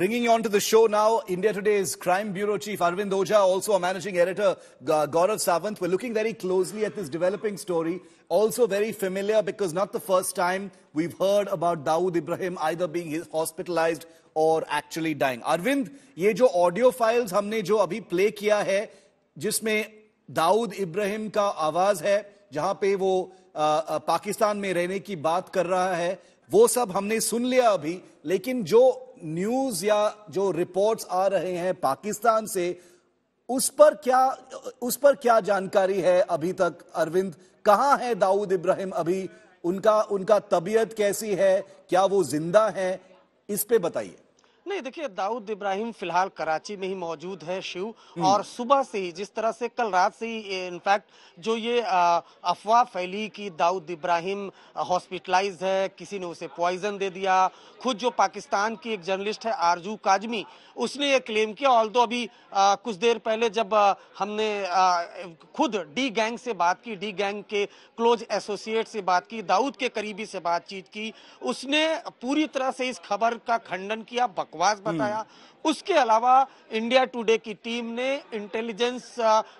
Bringing you on to the show now, India Today's Crime Bureau Chief Arvind Oja, also our managing editor Gaurav Savant. We're looking very closely at this developing story. Also very familiar because not the first time we've heard about Dawood Ibrahim either being hospitalized or actually dying. Arvind, ये audio files हमने jo abhi play किया है, जिसमें Dawood Ibrahim ka awaz है, जहां पे वो आ, आ, पाकिस्तान में वो सब हमने सुन लिया अभी लेकिन जो न्यूज या जो रिपोर्ट्स आ रहे हैं पाकिस्तान से उस पर क्या उस पर क्या जानकारी है अभी तक अरविंद कहाँ है दाऊद इब्राहिम अभी उनका उनका तबीयत कैसी है क्या वो जिंदा है इस पे बताइए नहीं देखिए दाऊद इब्राहिम फिलहाल कराची में ही मौजूद है शिव हम्म। और सुबह से ही जिस तरह से कल रात से ही इनफैक्ट जो ये अफवाह फैली कि दाऊद इब्राहिम हॉस्पिटलाइज है किसी ने उसे पॉइजन दे दिया खुद जो पाकिस्तान की एक जर्नलिस्ट है आरजू काजमी उसने ये क्लेम किया ऑल तो अभी आ, कुछ देर पहले जब आ, हमने आ, खुद डी गैंग से बात की डी गैंग के क्लोज एसोसिएट से बात की दाऊद के करीबी से बातचीत की उसने पूरी तरह से इस खबर का खंडन किया बकवा बकवास बताया हम्म। उसके अलावा इंडिया टुडे की टीम ने इंटेलिजेंस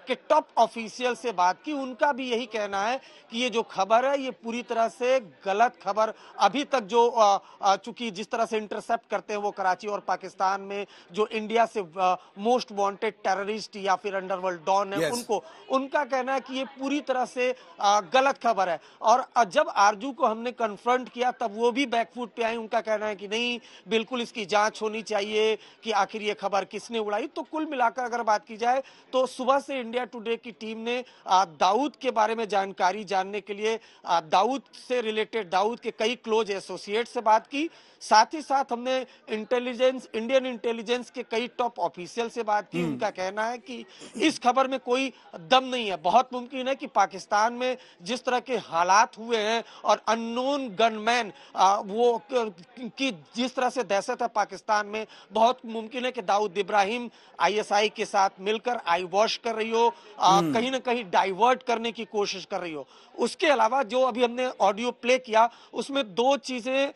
के टॉप ऑफिशियल से बात की उनका भी यही कहना है कि ये जो खबर है ये पूरी तरह से गलत खबर अभी तक जो चूंकि जिस तरह से इंटरसेप्ट करते हैं वो कराची और पाकिस्तान में जो इंडिया से मोस्ट वांटेड टेररिस्ट या फिर अंडरवर्ल्ड डॉन है yes. उनको उनका कहना है कि ये पूरी तरह से गलत खबर है और जब आरजू को हमने कन्फ्रंट किया तब वो भी बैकफुट पे आई उनका कहना है कि नहीं बिल्कुल इसकी जांच होनी होनी चाहिए कि आखिर ये खबर किसने उड़ाई तो कुल मिलाकर अगर बात की जाए तो सुबह से इंडिया टुडे की टीम ने दाऊद के बारे में जानकारी जानने के लिए दाऊद से रिलेटेड दाऊद के कई क्लोज एसोसिएट से बात की साथ ही साथ हमने इंटेलिजेंस इंडियन इंटेलिजेंस के कई टॉप ऑफिशियल से बात की हम्म। उनका कहना है कि इस खबर में कोई दम नहीं है बहुत मुमकिन है कि पाकिस्तान में जिस तरह के हालात हुए हैं और अननोन गनमैन वो की जिस तरह से दहशत है पाकिस्तान पाकिस्तान में बहुत मुमकिन है कि दाऊद इब्राहिम आईएसआई के साथ मिलकर आई वॉश कर रही हो हम्म। कहीं ना कहीं डाइवर्ट करने की कोशिश कर रही हो उसके अलावा जो अभी हमने ऑडियो प्ले किया उसमें दो चीजें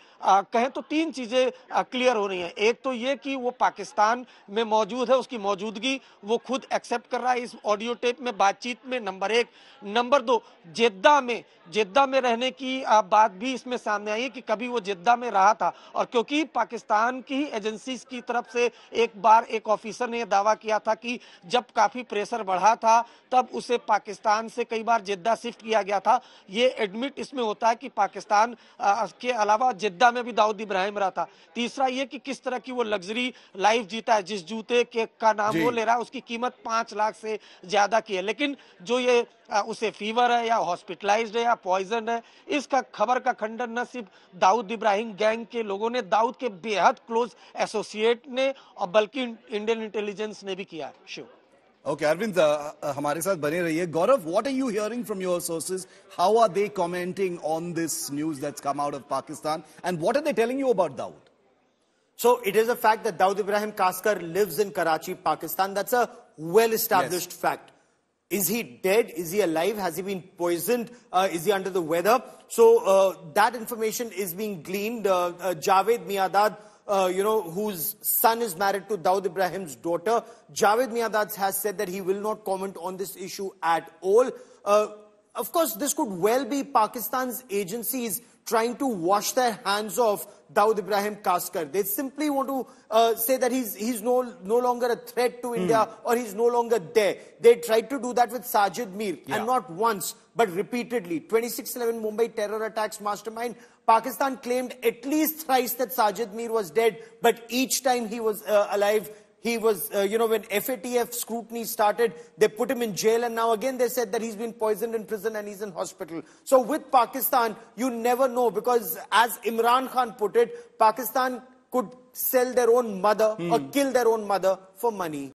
कहें तो तीन चीजें क्लियर हो रही हैं एक तो ये कि वो पाकिस्तान में मौजूद है उसकी मौजूदगी वो खुद एक्सेप्ट कर रहा है इस ऑडियो टेप में बातचीत में नंबर एक नंबर दो जेद्दा में जेद्दा में रहने की बात भी इसमें सामने आई है कि कभी वो जेद्दा में रहा था और क्योंकि पाकिस्तान की एजेंसीज की तरफ से एक बार एक ऑफिसर ने दावा किया था कि जब काफ़ी प्रेशर बढ़ा था तब उसे पाकिस्तान से कई बार जिद्दा शिफ्ट किया गया था ये एडमिट इसमें होता है कि पाकिस्तान के अलावा जिद्दा में भी दाऊद इब्राहिम रहा था तीसरा ये कि किस तरह की वो लग्जरी लाइफ जीता है जिस जूते के का नाम वो ले रहा है उसकी कीमत पांच लाख से ज़्यादा की है लेकिन जो ये उसे फीवर है या हॉस्पिटलाइज है या पॉइजन है इसका खबर का खंडन न सिर्फ दाऊद इब्राहिम गैंग के लोगों ने दाऊद के बेहद क्लोज एसोसिएट ने और बल्कि इंडियन इंटेलिजेंस ने भी किया है शिव ओके अरविंद हमारे साथ बने रहिए Gaurav what are you hearing from your sources how are they commenting on this news that's come out of Pakistan and what are they telling you about Dawood So it is a fact that Daud Ibrahim Kaskar lives in Karachi, Pakistan. That's a well-established yes. fact. Is he dead? Is he alive? Has he been poisoned? Uh, is he under the weather? So uh, that information is being gleaned. Uh, Javed Miadad, uh, you know, whose son is married to Dawood Ibrahim's daughter. Javed Miadad has said that he will not comment on this issue at all. Uh, of course, this could well be Pakistan's agencies trying to wash their hands of Dawood Ibrahim Kaskar. They simply want to uh, say that he's, he's no, no longer a threat to hmm. India or he's no longer there. They tried to do that with Sajid Mir yeah. and not once but repeatedly. 2611 Mumbai terror attacks mastermind. Pakistan claimed at least thrice that Sajid Mir was dead but each time he was uh, alive he was, uh, you know, when FATF scrutiny started, they put him in jail. And now again, they said that he's been poisoned in prison and he's in hospital. So with Pakistan, you never know because as Imran Khan put it, Pakistan could sell their own mother hmm. or kill their own mother for money.